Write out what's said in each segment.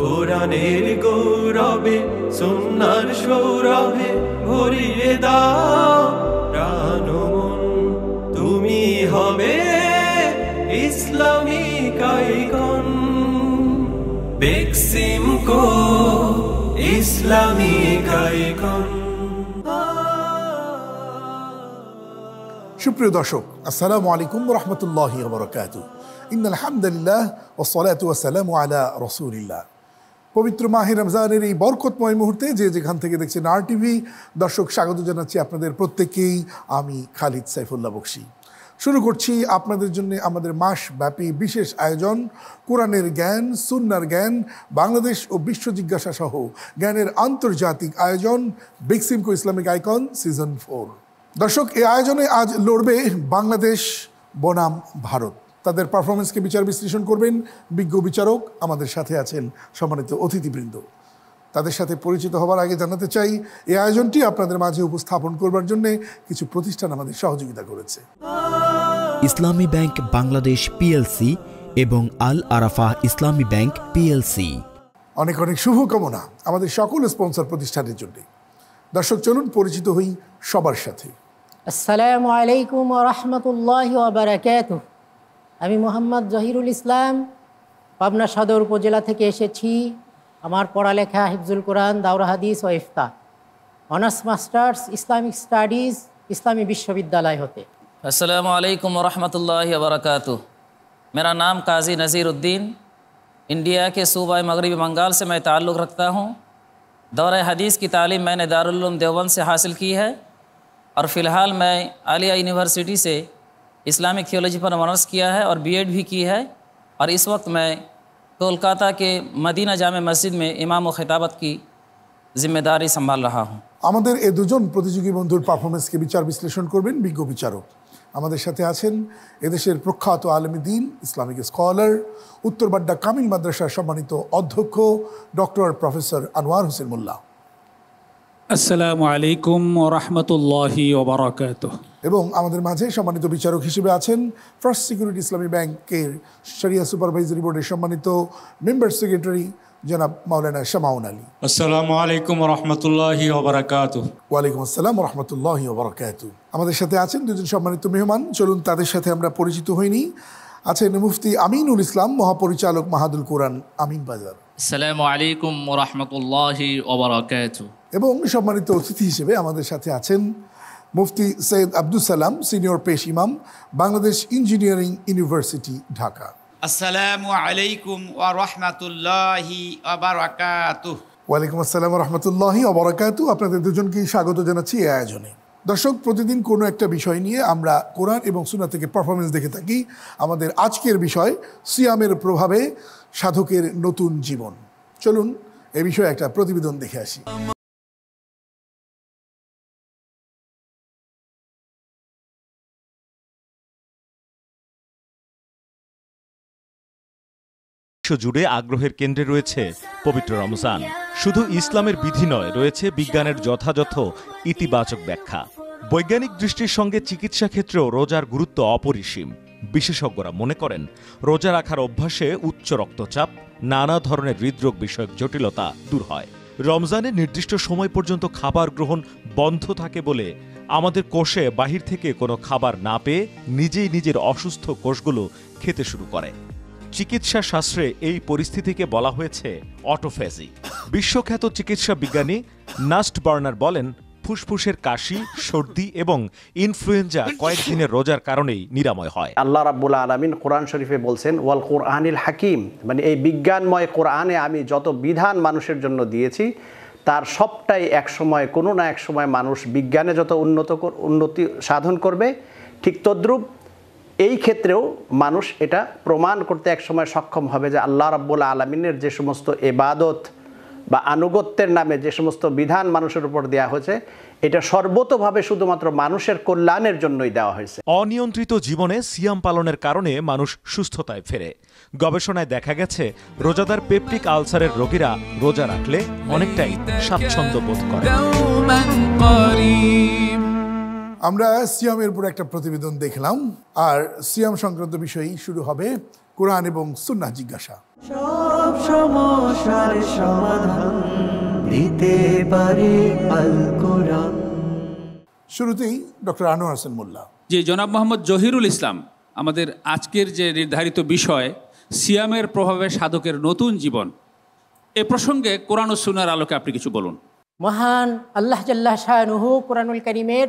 কোরআনের গৌরবে সুন্নার সৌরভে ভরিয়ে দাও প্রাণমন তুমি হবে ইসলামী কাইকন বেক্সিম কো ইসলামী কাইকন সুপ্রিয় দর্শক আসসালামু আলাইকুম রহমতুল্লাহ ইন আলহামদুলিল্লাহ ওসলাত ওয়াসালাম আলা রসুলিল্লাহ পবিত্র মাহের রমজানের এই বরকতময় মুহূর্তে যে যেখান থেকে দেখছেন আর টিভি দর্শক স্বাগত জানাচ্ছি আপনাদের প্রত্যেকেই আমি খালিদ সাইফুল্লাহ বক্সি শুরু করছি আপনাদের জন্য আমাদের মাসব্যাপী বিশেষ আয়োজন কোরআনের জ্ঞান সুন্নার জ্ঞান বাংলাদেশ ও বিশ্ব জিজ্ঞাসা সহ জ্ঞানের আন্তর্জাতিক আয়োজন Beximco Islamic icon season four দর্শক এই আয়োজনে আজ লড়বে বাংলাদেশ বনাম ভারত তাদের পারফরমেন্সকে বিচার বিশ্লেষণ করবেন বিজ্ঞ বিচারক আমাদের সাথে আছেন সম্মানিত অতিথিবৃন্দ তাদের সাথে পরিচিত হবার আগে জানাতে চাই এই আয়োজনটি আপনাদের মাঝে উপস্থাপন করবার জন্য কিছু প্রতিষ্ঠান আমাদের সহযোগিতা করেছে ইসলামী ব্যাংক বাংলাদেশ পিএলসি এবং আল আরাফা ইসলামী ব্যাংক পিএলসি অনেক অনেক শুভকামনা আমাদের সকল স্পন্সর প্রতিষ্ঠানের জন্য দর্শক চলুন পরিচিত হই সবার সাথে আসসালামু আলাইকুম ওয়া বারাকাতুহু আমি মোহাম্মদ জহিরুল ইসলাম পাবনা সদর উপজেলা থেকে এসেছি আমার পড়ালেখা হিফজুল কোরআন দাউরা হাদিস ও ইফতা অনার্স মাস্টার্স ইসলামিক স্টাডিজ ইসলামী বিশ্ববিদ্যালয় হতে আসসালামু আলাইকুম রহমতুল্লাহ वरक मेरा नाम काजी नज़ीर उद्दीन इंडिया के सूबा मगरबी बंगाल से मैं ताल्लुक़ रखता हूँ दौर हदीस की तालीम मैंने दारुल देवबंद से हासिल की है और फ़िलहाल मैं आलिया यूनिवर्सिटी से इस्लामिक थियोलॉजी पर ऑनर्स किया है और बीएड भी की है और इस वक्त मैं कोलकाता के मदीना जामे मस्जिद में इमामो खताबत की जिम्मेदारी संभाल रहा हूं। আমাদের এ দুজন প্রতিযোগী বন্ধু পারফরম্যান্স কে বিচার বিশ্লেষণ করবেন বিগ গো বিচারক। আমাদের সাথে আছেন এদেশের প্রখ্যাত আলেম ই딜 ইসলামিক স্কলার উত্তর বড়কামি মাদ্রাসা সম্মানিত অধ্যক্ষ doctor professor Anwar Hussain Mullah। अस्सलाम वालेकुम व रहमतुल्लाह व बरकातहू। এবং আমাদের মাঝে সম্মানিত বিচারক হিসেবে আছেন ফার্স্ট সিকিউরিটি ইসলামী ব্যাংকের সারিয়া সুপারভাইজারি বোর্ডের সম্মানিত মেম্বার সেক্রেটারি জনাব মাওলানা শামাউন আলী আসসালামু আলাইকুম রহমতুল্লাহি ওয়ালাইকুম আসসালাম রহমতুল্লাহি ওবরাকাত আমাদের সাথে আছেন দুজন সম্মানিত মেহমান চলুন তাদের সাথে আমরা পরিচিত হইনি আছেন মুফতি আমিনুল ইসলাম মহাপরিচালক মাহাদুল কোরআন আমিন বাজার আসসালামু আলাইকুম রহমতুল্লাহি ওবরাকাতু এবং সম্মানিত অতিথি হিসেবে আমাদের সাথে আছেন মুফতি সৈয়দ আব্দুল সালাম সিনিয়র পেশ ইমাম বাংলাদেশ ইঞ্জিনিয়ারিং ইউনিভার্সিটি ঢাকা আসসালামু আলাইকুম ওয়া রাহমাতুল্লাহি ওয়া বারাকাতুহু ওয়ালাইকুম আসসালাম ওয়া অবরাকাতু আপনাদের দুজনকেই স্বাগত জানাচ্ছি এই আয়োজনে দর্শক প্রতিদিন কোনো একটা বিষয় নিয়ে আমরা কোরআন এবং সুনা থেকে পারফরমেন্স দেখে থাকি আমাদের আজকের বিষয় সিয়ামের প্রভাবে সাধকের নতুন জীবন চলুন এ বিষয়ে একটা প্রতিবেদন দেখে আসি জুড়ে আগ্রহের কেন্দ্রে রয়েছে পবিত্র রমজান শুধু ইসলামের বিধি নয় রয়েছে বিজ্ঞানের যথাযথ ইতিবাচক ব্যাখ্যা বৈজ্ঞানিক দৃষ্টির সঙ্গে চিকিৎসা ক্ষেত্রেও রোজার গুরুত্ব অপরিসীম বিশেষজ্ঞরা মনে করেন রোজা রাখার অভ্যাসে উচ্চ রক্তচাপ নানা ধরনের হৃদরোগ বিষয়ক জটিলতা দূর হয় রমজানের নির্দিষ্ট সময় পর্যন্ত খাবার গ্রহণ বন্ধ থাকে বলে আমাদের কোষে বাহির থেকে কোনো খাবার না পেয়ে নিজেই নিজের অসুস্থ কোষগুলো খেতে শুরু করে চিকিৎসা শাস্ত্রে এই পরিস্থিতিকে বলা হয়েছে অটোফেজি বিশ্বখ্যাত চিকিৎসা বিজ্ঞানী নাস্ট বার্নার বলেন ফুসফুসের কাশি সর্দি এবং ইনফ্লুয়েঞ্জা কয়েকদিনের রোজার কারণেই নিরাময় হয় আল্লাহ রাবুল আলমিন কোরআন শরীফে বলছেন ওয়াল কোরআনিল হাকিম মানে এই বিজ্ঞানময় কোরআনে আমি যত বিধান মানুষের জন্য দিয়েছি তার সবটাই এক সময় কোনো না এক সময় মানুষ বিজ্ঞানে যত উন্নত উন্নতি সাধন করবে ঠিক তদ্রুপ এই ক্ষেত্রেও মানুষ এটা প্রমাণ করতে একসময় সক্ষম হবে যে আল্লাহ রাব্বুল আলমিনের যে সমস্ত এবাদত বা আনুগত্যের নামে যে সমস্ত বিধান মানুষের উপর দেওয়া হয়েছে এটা সর্বতভাবে শুধুমাত্র মানুষের কল্যাণের জন্যই দেওয়া হয়েছে অনিয়ন্ত্রিত জীবনে সিয়াম পালনের কারণে মানুষ সুস্থতায় ফেরে গবেষণায় দেখা গেছে রোজাদার পেপটিক আলসারের রোগীরা রোজা রাখলে অনেকটাই স্বাচ্ছন্দ্য বোধ করে আমরা সিয়ামের উপর একটা প্রতিবেদন দেখলাম আর সিয়াম সংক্রান্ত বিষয়েই শুরু হবে কোরআন এবং সুন্না জিজ্ঞাসা সব সমস্যার সমাধান দিতে পারে আল কোরআন শুরুতেই ডক্টর আনোয়ার হোসেন মোল্লা যে জনাব মোহাম্মদ জহিরুল ইসলাম আমাদের আজকের যে নির্ধারিত বিষয় সিয়ামের প্রভাবে সাধকের নতুন জীবন এ প্রসঙ্গে কোরআন ও সুনার আলোকে আপনি কিছু বলুন মহান আল্লাহ জাল্লাহ শাহ নুহু কোরআনুল করিমের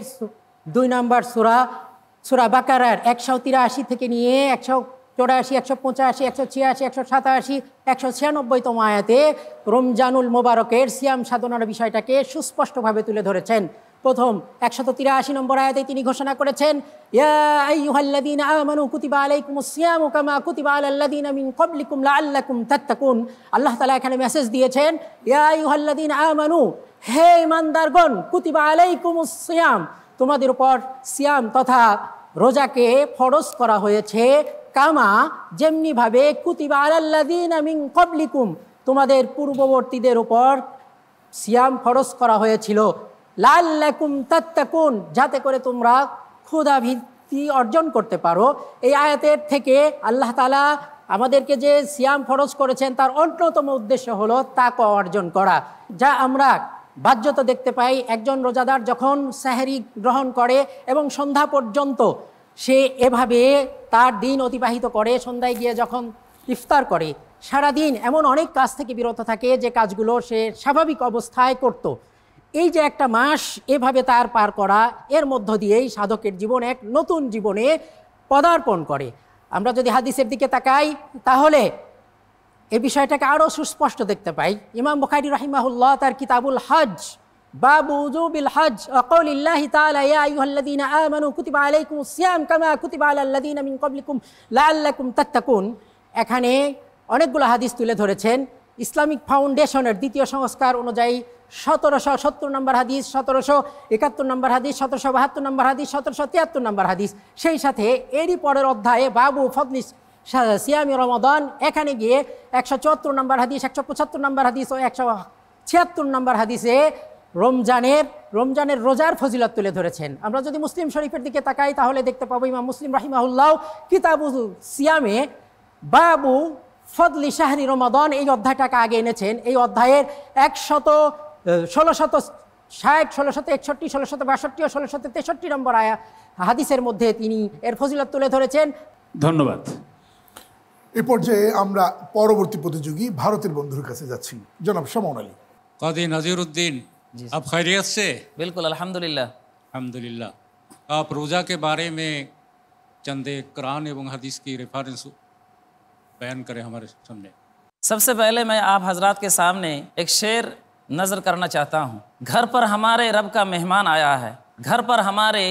দুই নম্বর সুরা সুরা বাকারার একশো তিরাশি থেকে নিয়ে একশো চৌরাশি একশো পঁচাশি একশো ছিয়াশি একশো সাতাশি একশো ছিয়ানব্বইতম আয়াতে রমজানুল মোবারকের সিয়াম সাধনার বিষয়টাকে সুস্পষ্টভাবে তুলে ধরেছেন প্রথম একশত তিরাশি নম্বর আয়াতে তিনি ঘোষণা করেছেন আল্লাহ তালা এখানে মেসেজ দিয়েছেন হে ইমানদারগণ কুতিবা আলাইকুম সিয়াম তোমাদের উপর সিয়াম তথা রোজাকে ফরস করা হয়েছে কামা যেমনিভাবে কুতিবা আলাল্লাদিন আমিন কবলিকুম তোমাদের পূর্ববর্তীদের উপর সিয়াম ফরস করা হয়েছিল লাল লাকুম তাত্তাকুন যাতে করে তোমরা ক্ষুধাভিত্তি অর্জন করতে পারো এই আয়াতের থেকে আল্লাহ তালা আমাদেরকে যে সিয়াম ফরস করেছেন তার অন্যতম উদ্দেশ্য হলো তাক অর্জন করা যা আমরা বাহ্যত দেখতে পাই একজন রোজাদার যখন সাহেরি গ্রহণ করে এবং সন্ধ্যা পর্যন্ত সে এভাবে তার দিন অতিবাহিত করে সন্ধ্যায় গিয়ে যখন ইফতার করে সারাদিন এমন অনেক কাজ থেকে বিরত থাকে যে কাজগুলো সে স্বাভাবিক অবস্থায় করত। এই যে একটা মাস এভাবে তার পার করা এর মধ্য দিয়েই সাধকের জীবন এক নতুন জীবনে পদার্পণ করে আমরা যদি হাদিসের দিকে তাকাই তাহলে এ বিষয়টাকে আরও সুস্পষ্ট দেখতে পাই ইমাম বুখারি রাহিমাহুল্লাহ তার কিতাবুল হজ বাবু অকৌলিল্লাহি কুতিবা কামা কুতিবা মিন এখানে অনেকগুলো হাদিস তুলে ধরেছেন ইসলামিক ফাউন্ডেশনের দ্বিতীয় সংস্কার অনুযায়ী সতেরোশো সত্তর নম্বর হাদিস সতেরোশো একাত্তর নম্বর হাদিস সতেরোশো বাহাত্তর নম্বর হাদিস সতেরোশো তিয়াত্তর নম্বর হাদিস সেই সাথে এরই পরের অধ্যায়ে বাবু ফদনিস সিয়ামি রমাদান এখানে গিয়ে একশো চুয়াত্তর নম্বর হাদিস একশো পঁচাত্তর নম্বর হাদিস ও একশো ছিয়াত্তর নম্বর হাদিসে রমজানের রমজানের রোজার ফজিলত তুলে ধরেছেন আমরা যদি মুসলিম শরীফের দিকে তাকাই তাহলে দেখতে পাবো ইমাম মুসলিম রাহিমাহুল্লাহ কিতাবু সিয়ামে বাবু ফদলি শাহরি রমাদন এই অধ্যায়টাকে আগে এনেছেন এই অধ্যায়ের একশত ষোলোশত ষাট ষোলোশত একষট্টি ষোলোশত বাষট্টি ও ষোলোশত তেষট্টি নম্বর আয়া হাদিসের মধ্যে তিনি এর ফজিলত তুলে ধরেছেন ধন্যবাদ आप खैरियत से बिल्कुल अल्हम्दुलिल्लाह अल्हम्दुलिल्लाह आप रोज़ा के बारे में कुरान एवं हदीस की रेफरेंस बयान करें हमारे सामने सबसे पहले मैं आप हजरात के सामने एक शेर नज़र करना चाहता हूँ घर पर हमारे रब का मेहमान आया है घर पर हमारे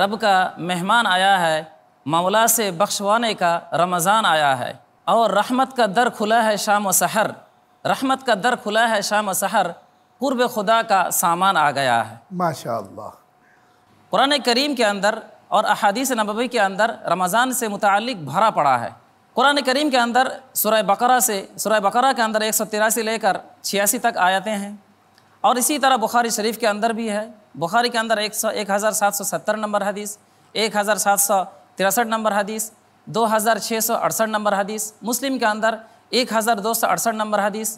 रब का मेहमान आया है मौला से बख्शवाने का रमज़ान आया है और रहमत का दर खुला है शाम व सहर रहमत का दर खुला है शाम व सहर कुर्ब खुदा का सामान आ गया है माशा कुरान करीम के अंदर और अहादीस नबवी के अंदर रमज़ान से मुतक भरा पड़ा है कुरान करीम के अंदर सुरह बकरा से सुरह बकरा के अंदर एक सौ तिरासी लेकर छियासी तक आयतें हैं और इसी तरह बुखारी शरीफ के अंदर भी है बुखारी के अंदर एक सौ एक हज़ार सात सौ सत्तर नंबर हदीस एक हज़ार सात सौ तिरसठ नंबर हदीस दो हज़ार छः सौ अड़सठ नंबर हदीस मुस्लिम के अंदर एक हज़ार दो सौ अड़सठ नंबर हदीस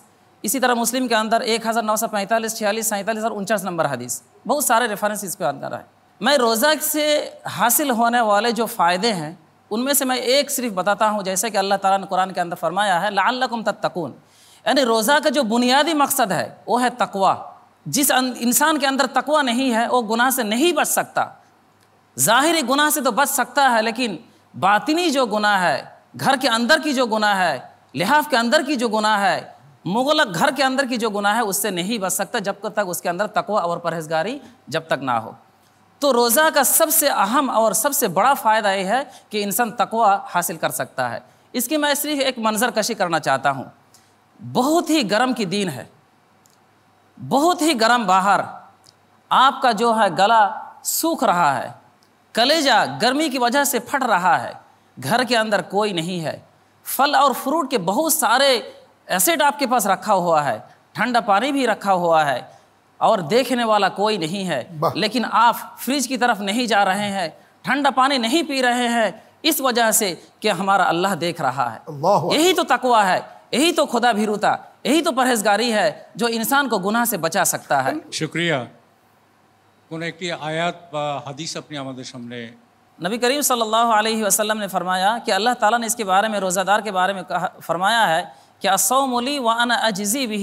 इसी तरह मुस्लिम के अंदर एक हज़ार नौ सौ पैंतालीस छियालीस सैंतालीस और उनचास नंबर हदीस बहुत सारे रेफरेंस इसके अंदर है मैं रोज़ा से हासिल होने वाले जो फ़ायदे हैं उनमें से मैं एक सिर्फ बताता हूँ जैसे कि अल्लाह ताला ने कुरान के अंदर फरमाया है लाल्लकुम तत्तकून यानी रोज़ा का जो बुनियादी मकसद है वो है तकवा जिस अं-, इंसान के अंदर तकवा नहीं है वो गुनाह से नहीं बच सकता ज़ाहिरी गुनाह से तो बच सकता है लेकिन बातिनी जो गुनाह है घर के अंदर की जो गुनाह है लिहाफ के अंदर की जो गुनाह है मुगलक घर के अंदर की जो गुनाह है उससे नहीं बच सकता जब तक उसके अंदर तकवा और परहेजगारी जब तक ना हो तो रोज़ा का सबसे अहम और सबसे बड़ा फ़ायदा यह है कि इंसान तकवा हासिल कर सकता है इसकी मैं सिर्फ एक मंजर कशी करना चाहता हूँ बहुत ही गर्म की दिन है बहुत ही गर्म बाहर आपका जो है गला सूख रहा है कलेजा गर्मी की वजह से फट रहा है घर के अंदर कोई नहीं है फल और फ्रूट के बहुत सारे एसिड आपके पास रखा हुआ है ठंडा पानी भी रखा हुआ है और देखने वाला कोई नहीं है लेकिन आप फ्रिज की तरफ नहीं जा रहे हैं ठंडा पानी नहीं पी रहे हैं इस वजह से कि हमारा अल्लाह देख रहा है यही तो तकवा है यही तो खुदा भी रूता यही तो परहेजगारी है जो इंसान को गुनाह से बचा सकता है शुक्रिया কোনো একটি আয়াত বা नबी करीम सल्लल्लाहु अलैहि वसल्लम ने फरमाया कि अल्लाह ताला ने इसके बारे में रोज़ादार के बारे में फरमाया है कि असौमली व अन अजजी भी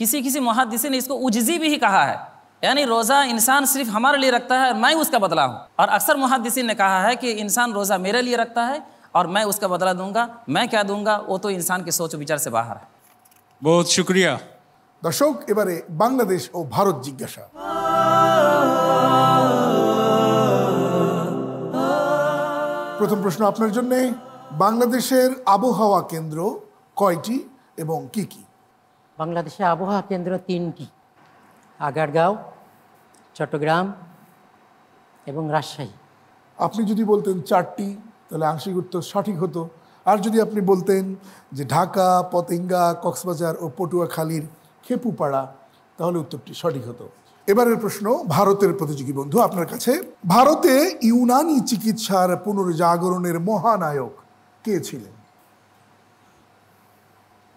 किसी किसी मुहदसी ने इसको उजजी भी कहा है यानी रोज़ा इंसान सिर्फ हमारे लिए रखता है और मैं उसका बदला हूँ और अक्सर मुहदसिन ने कहा है कि इंसान रोज़ा मेरे लिए रखता है और मैं उसका बदला दूंगा मैं क्या दूंगा वो तो इंसान के सोच विचार से बाहर है बहुत शुक्रिया दर्शक इबारे बांग्लादेश और भारत जिज्ञासा প্রথম প্রশ্ন আপনার জন্যে বাংলাদেশের আবহাওয়া কেন্দ্র কয়টি এবং কি কি বাংলাদেশের আবহাওয়া কেন্দ্র তিনটি আগারগাঁও চট্টগ্রাম এবং রাজশাহী আপনি যদি বলতেন চারটি তাহলে আংশিক উত্তর সঠিক হতো আর যদি আপনি বলতেন যে ঢাকা পতেঙ্গা কক্সবাজার ও পটুয়াখালীর খেপুপাড়া তাহলে উত্তরটি সঠিক হতো এবারের প্রশ্ন ভারতের প্রতিযোগী বন্ধু আপনার কাছে ভারতে ইউনানি চিকিৎসার পুনর্জাগরণের মহানায়ক কে ছিলেন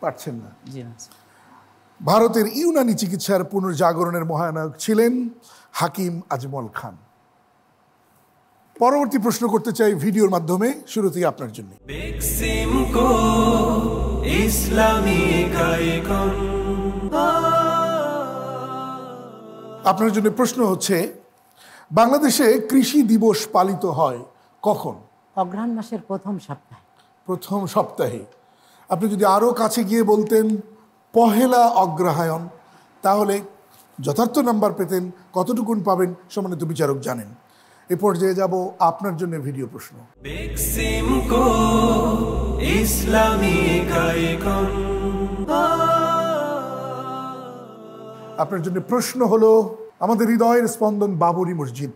পারছেন না আচ্ছা। ভারতের ইউনানি চিকিৎসার পুনর্জাগরণের মহানায়ক ছিলেন হাকিম আজমল খান পরবর্তী প্রশ্ন করতে চাই ভিডিওর মাধ্যমে শুরুতেই আপনার জন্য ইসলামী আপনার জন্য প্রশ্ন হচ্ছে বাংলাদেশে কৃষি দিবস পালিত হয় কখন অগ্রহণ মাসের প্রথম সপ্তাহে প্রথম সপ্তাহে আপনি যদি আরও কাছে গিয়ে বলতেন পহেলা অগ্রহায়ণ তাহলে যথার্থ নাম্বার পেতেন কতটুকুন পাবেন সম্মানিত বিচারক জানেন এ পর্যায়ে যাব আপনার জন্য ভিডিও প্রশ্ন ইসলামী আপনার জন্য প্রশ্ন হলো আমাদের হৃদয়ের স্পন্দন বাবরি মসজিদ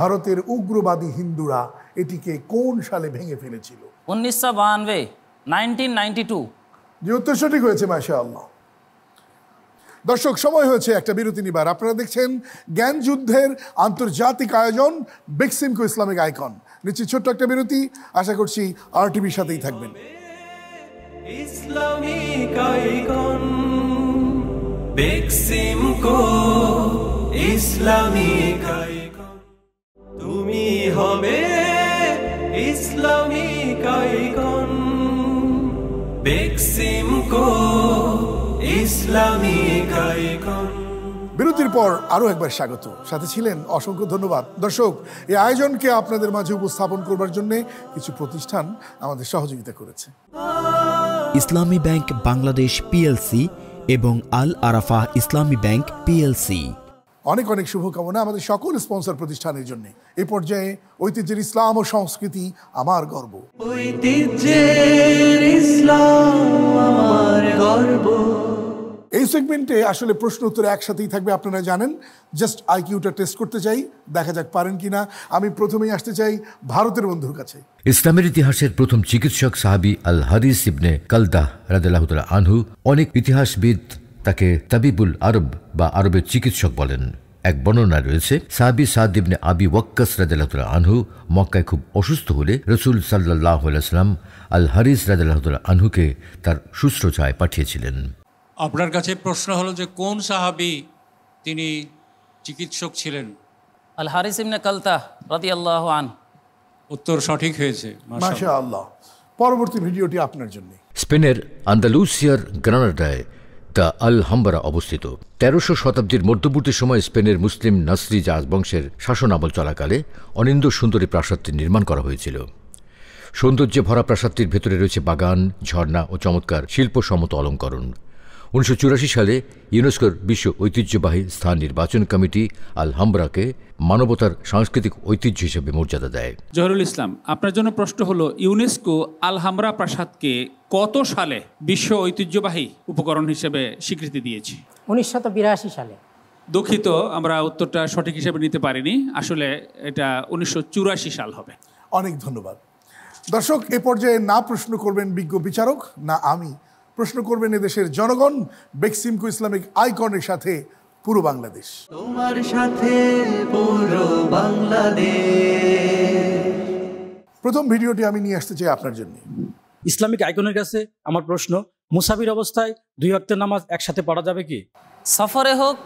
ভারতের উগ্রবাদী হিন্দুরা এটিকে কোন সালে ভেঙে ফেলেছিল উনিশশো বাহানবে নাইনটিন নাইনটি টু উত্তর সঠিক হয়েছে মাসা আল্লাহ দর্শক সময় হয়েছে একটা বিরতি নিবার আপনারা দেখছেন জ্ঞান যুদ্ধের আন্তর্জাতিক আয়োজন বেক্সিমকো ইসলামিক আইকন নিচ্ছি ছোট্ট একটা বিরতি আশা করছি আর টিভির সাথেই থাকবেন ইসলামিক আইকন ইসলামী তুমি হবে বিরতির পর আরও একবার স্বাগত সাথে ছিলেন অসংখ্য ধন্যবাদ দর্শক এই আয়োজনকে আপনাদের মাঝে উপস্থাপন করবার জন্য কিছু প্রতিষ্ঠান আমাদের সহযোগিতা করেছে ইসলামী ব্যাংক বাংলাদেশ পিএলসি এবং আল আরাফাহ ইসলামী ব্যাংক পিএলসি অনেক অনেক শুভকামনা আমাদের সকল স্পন্সর প্রতিষ্ঠানের জন্য এ পর্যায়ে ঐতিহ্যের ইসলাম ও সংস্কৃতি আমার গর্ব ঐতিহ্যের ইসলাম আমার গর্ব এই সেগমেন্টে আসলে প্রশ্ন উত্তর একসাথেই থাকবে আপনারা জানেন জাস্ট আইকিউটা টেস্ট করতে চাই দেখা যাক পারেন কি না আমি প্রথমেই আসতে চাই ভারতের বন্ধুর কাছে ইসলামের ইতিহাসের প্রথম চিকিৎসক সাহাবি আল হাদিস ইবনে কালদাহ রাজাল্লাহতাল আনহু অনেক ইতিহাসবিদ তাকে তাবিবুল আরব বা আরবের চিকিৎসক বলেন এক বর্ণনা রয়েছে সাহাবি সাদ ইবনে আবি ওয়াক্কাস রাজাল্লাহতুল্লাহ আনহু মক্কায় খুব অসুস্থ হলে রসুল সাল্লাহ আলাইসলাম আল হারিস রাজাল্লাহতুল্লাহ আনহুকে তার শুশ্রূষায় পাঠিয়েছিলেন আপনার কাছে প্রশ্ন হলো যে কোন সাহাবি তিনি চিকিৎসক ছিলেন আল হারিস ইবনে কালতা রাদি আল্লাহ আন উত্তর সঠিক হয়েছে মাশা আল্লাহ পরবর্তী ভিডিওটি আপনার জন্য স্পেনের আন্দালুসিয়ার গ্রানাডায় দ্য আল হাম্বারা অবস্থিত তেরোশো শতাব্দীর মধ্যবর্তী সময়ে স্পেনের মুসলিম নাসরি রাজবংশের বংশের আমল চলাকালে অনিন্দ সুন্দরী প্রাসাদটি নির্মাণ করা হয়েছিল সৌন্দর্যে ভরা প্রাসাদটির ভেতরে রয়েছে বাগান ঝর্ণা ও চমৎকার শিল্পসম্মত অলঙ্করণ উনিশশো সালে ইউনেস্কোর বিশ্ব ঐতিহ্যবাহী স্থান নির্বাচন কমিটি আল হামরাকে মানবতার সাংস্কৃতিক ঐতিহ্য হিসেবে মর্যাদা দেয় জহরুল ইসলাম আপনার জন্য প্রশ্ন হলো ইউনেস্কো আল হামরা প্রাসাদকে কত সালে বিশ্ব ঐতিহ্যবাহী উপকরণ হিসেবে স্বীকৃতি দিয়েছে উনিশশো সালে দুঃখিত আমরা উত্তরটা সঠিক হিসেবে নিতে পারিনি আসলে এটা উনিশশো সাল হবে অনেক ধন্যবাদ দর্শক এ পর্যায়ে না প্রশ্ন করবেন বিজ্ঞ বিচারক না আমি প্রশ্ন করবেন এদেশের জনগণ বেক্সিমকো ইসলামিক আইকনের সাথে পুরো বাংলাদেশ তোমার সাথে পুরো বাংলাদেশ প্রথম ভিডিওটি আমি নিয়ে আসতে চাই আপনার জন্য ইসলামিক আইকনের কাছে আমার প্রশ্ন মুসাফির অবস্থায় দুই অক্টের নামাজ একসাথে পড়া যাবে কি সফরে হোক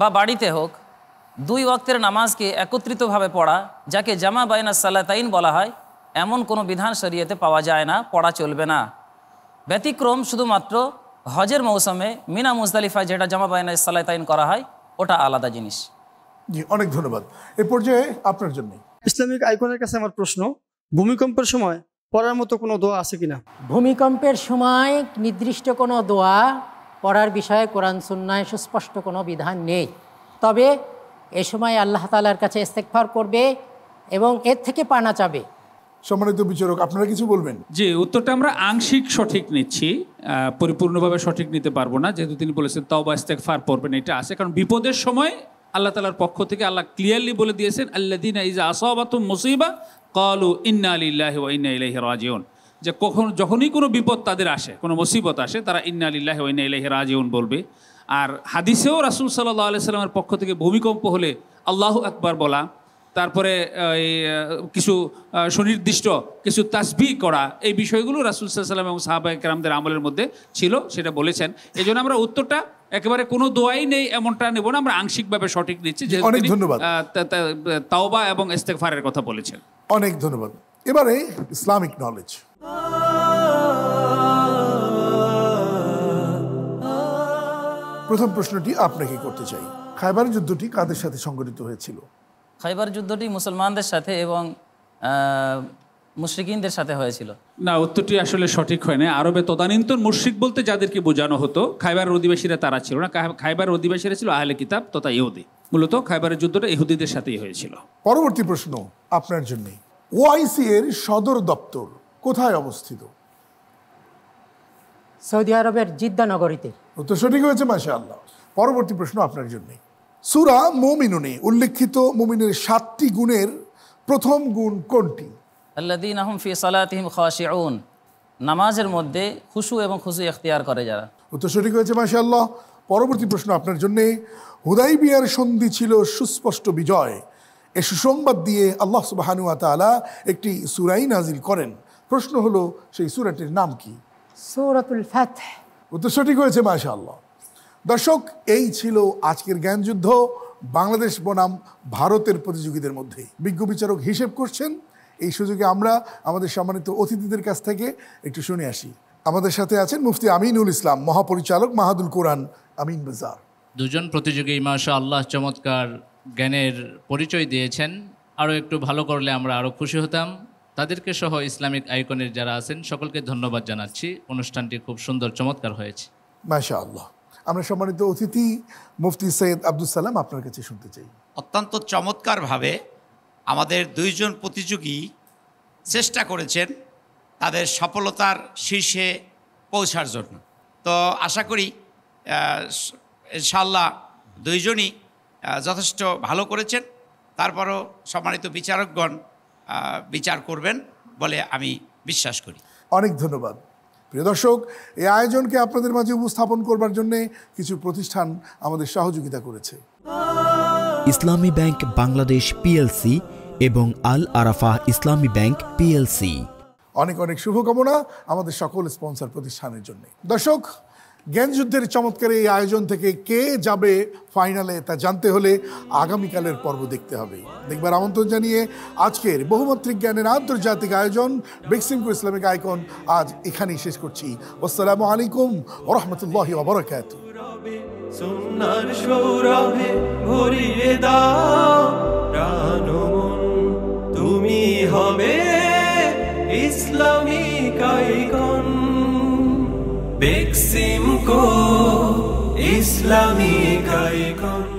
বা বাড়িতে হোক দুই ওয়াক্তের নামাজকে একত্রিতভাবে পড়া যাকে জামা বাইনা সালাতাইন বলা হয় এমন কোনো বিধান শরিয়তে পাওয়া যায় না পড়া চলবে না ব্যতিক্রম শুধুমাত্র হজের মৌসুমে মিনা মুজদালিফা যেটা জামা বায়না ইসালাতাইন করা হয় ওটা আলাদা জিনিস জি অনেক ধন্যবাদ এ পর্যায়ে আপনার জন্য ইসলামিক আইকনের কাছে আমার প্রশ্ন ভূমিকম্পের সময় পড়ার মতো কোনো দোয়া আছে কিনা ভূমিকম্পের সময় নির্দিষ্ট কোনো দোয়া পড়ার বিষয়ে কোরআন সুন্নায় সুস্পষ্ট কোনো বিধান নেই তবে এ সময় আল্লাহ তালার কাছে ইস্তেকফার করবে এবং এর থেকে পানা চাবে সম্মানিত বিচারক আপনারা কিছু বলবেন জি উত্তরটা আমরা আংশিক সঠিক নিচ্ছি পরিপূর্ণভাবে সঠিক নিতে পারবো না যেহেতু তিনি বলেছেন তাও বা ফার পড়বেন এটা আছে কারণ বিপদের সময় আল্লাহ তালার পক্ষ থেকে আল্লাহ ক্লিয়ারলি বলে দিয়েছেন আল্লা দিন ইজ আসবাত মুসিবা কলু ইন্না আলিল্লাহ ও ইন্না ইলাহি রাজিউন যে কখন যখনই কোনো বিপদ তাদের আসে কোনো মুসিবত আসে তারা ইন্না আলিল্লাহ ও ইন্না ইলাহি রাজিউন বলবে আর হাদিসেও রাসূল সাল্লাহ আলাইহি সাল্লামের পক্ষ থেকে ভূমিকম্প হলে আল্লাহু একবার বলা তারপরে এই কিছু সুনির্দিষ্ট কিছু তাসবি করা এই বিষয়গুলো রাসুল সাল্লাম এবং সাহাবা একরামদের আমলের মধ্যে ছিল সেটা বলেছেন এই জন্য আমরা উত্তরটা একেবারে কোনো দোয়াই নেই এমনটা নেব না আমরা আংশিকভাবে সঠিক নিচ্ছি যে অনেক ধন্যবাদ তাওবা এবং ইস্তেকফারের কথা বলেছেন অনেক ধন্যবাদ এবারে ইসলামিক নলেজ প্রথম প্রশ্নটি আপনাকে করতে চাই খাইবার যুদ্ধটি কাদের সাথে সংগঠিত হয়েছিল খাইবার যুদ্ধটি মুসলমানদের সাথে এবং মুশ্রিকিনদের সাথে হয়েছিল না উত্তরটি আসলে সঠিক হয় না আরবে তদানীন্তন মুশ্রিক বলতে যাদেরকে বোঝানো হতো খাইবার অধিবাসীরা তারা ছিল না খাইবার অধিবাসীরা ছিল আহলে কিতাব তথা ইহুদি মূলত খাইবারের যুদ্ধটা ইহুদিদের সাথেই হয়েছিল পরবর্তী প্রশ্ন আপনার জন্য ওআইসি এর সদর দপ্তর কোথায় অবস্থিত সৌদি আরবের জিদ্দা নগরীতে উত্তর সঠিক হয়েছে মাসা আল্লাহ পরবর্তী প্রশ্ন আপনার জন্যই সুরা মোমিনুনে উল্লেখিত মোমিনের সাতটি গুণের প্রথম গুণ কোনটি আল্লাদিন আহম নামাজের মধ্যে খুশু এবং খুশু এখতিয়ার করে যারা উত্তর সঠিক হয়েছে মাশাল্লাহ পরবর্তী প্রশ্ন আপনার জন্যে বিয়ার সন্ধি ছিল সুস্পষ্ট বিজয় এ সুসংবাদ দিয়ে আল্লাহ সুবাহানু আতালা একটি সুরাই নাজিল করেন প্রশ্ন হলো সেই সুরাটির নাম কি সৌরাতুল ফাতহ উত্তর সঠিক হয়েছে আল্লাহ দর্শক এই ছিল আজকের জ্ঞানযুদ্ধ বাংলাদেশ বনাম ভারতের প্রতিযোগীদের মধ্যে বিজ্ঞ বিচারক হিসেব করছেন এই সুযোগে আমরা আমাদের সম্মানিত অতিথিদের কাছ থেকে একটু শুনে আসি আমাদের সাথে আছেন মুফতি আমিনুল ইসলাম মহাপরিচালক মাহাদুল কোরআন আমিন বাজার দুজন প্রতিযোগী মাশা আল্লাহ চমৎকার জ্ঞানের পরিচয় দিয়েছেন আরও একটু ভালো করলে আমরা আরও খুশি হতাম তাদেরকে সহ ইসলামিক আইকনের যারা আছেন সকলকে ধন্যবাদ জানাচ্ছি অনুষ্ঠানটি খুব সুন্দর চমৎকার হয়েছে মাসা আল্লাহ আমরা সম্মানিত অতিথি মুফতি সৈয়দ আব্দুল সালাম আপনার কাছে শুনতে চাই অত্যন্ত চমৎকারভাবে আমাদের দুইজন প্রতিযোগী চেষ্টা করেছেন তাদের সফলতার শীর্ষে পৌঁছার জন্য তো আশা করি ইনশাল্লাহ দুইজনই যথেষ্ট ভালো করেছেন তারপরও সম্মানিত বিচারকগণ বিচার করবেন বলে আমি বিশ্বাস করি অনেক ধন্যবাদ প্রিয় দর্শক এই আয়োজনকে আপনাদের মাঝে উপস্থাপন করবার জন্যে কিছু প্রতিষ্ঠান আমাদের সহযোগিতা করেছে ইসলামী ব্যাংক বাংলাদেশ পিএলসি এবং আল আরাফা ইসলামী ব্যাংক পিএলসি অনেক অনেক শুভকামনা আমাদের সকল স্পন্সর প্রতিষ্ঠানের জন্য দর্শক জ্ঞানযুদ্ধের চমৎকার এই আয়োজন থেকে কে যাবে ফাইনালে তা জানতে হলে আগামীকালের পর্ব দেখতে হবে দেখবার আমন্ত্রণ জানিয়ে আজকের বহুমাত্রিক জ্ঞানের আন্তর্জাতিক আয়োজন বেক্সিমকো ইসলামিক আইকন আজ এখানেই শেষ করছি আসসালামু আলাইকুম রহমতুল্লাহ ওবরাকাত সৌরভে ভরিয়ে দাও তুমি হবে ইসলামিক আইকন बेक्सिम को इस्लामी इकाई का